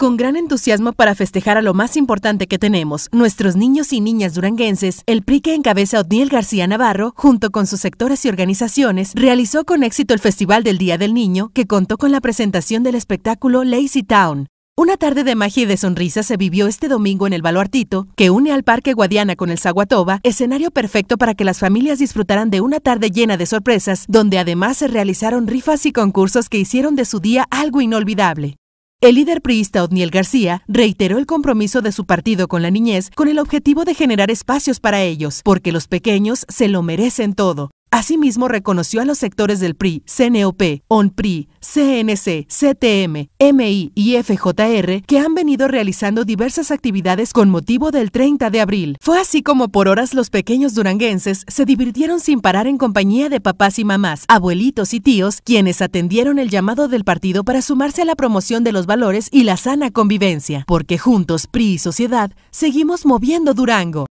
Con gran entusiasmo para festejar a lo más importante que tenemos, nuestros niños y niñas duranguenses, el PRI que encabeza Odniel García Navarro, junto con sus sectores y organizaciones, realizó con éxito el Festival del Día del Niño, que contó con la presentación del espectáculo Lazy Town. Una tarde de magia y de sonrisa se vivió este domingo en el Baluartito, que une al Parque Guadiana con el Zaguatoba, escenario perfecto para que las familias disfrutaran de una tarde llena de sorpresas, donde además se realizaron rifas y concursos que hicieron de su día algo inolvidable. El líder priista Odniel García reiteró el compromiso de su partido con la niñez con el objetivo de generar espacios para ellos, porque los pequeños se lo merecen todo. Asimismo, reconoció a los sectores del PRI, CNOP, ONPRI, CNC, CTM, MI y FJR que han venido realizando diversas actividades con motivo del 30 de abril. Fue así como por horas los pequeños duranguenses se divirtieron sin parar en compañía de papás y mamás, abuelitos y tíos, quienes atendieron el llamado del partido para sumarse a la promoción de los valores y la sana convivencia, porque juntos PRI y sociedad seguimos moviendo Durango.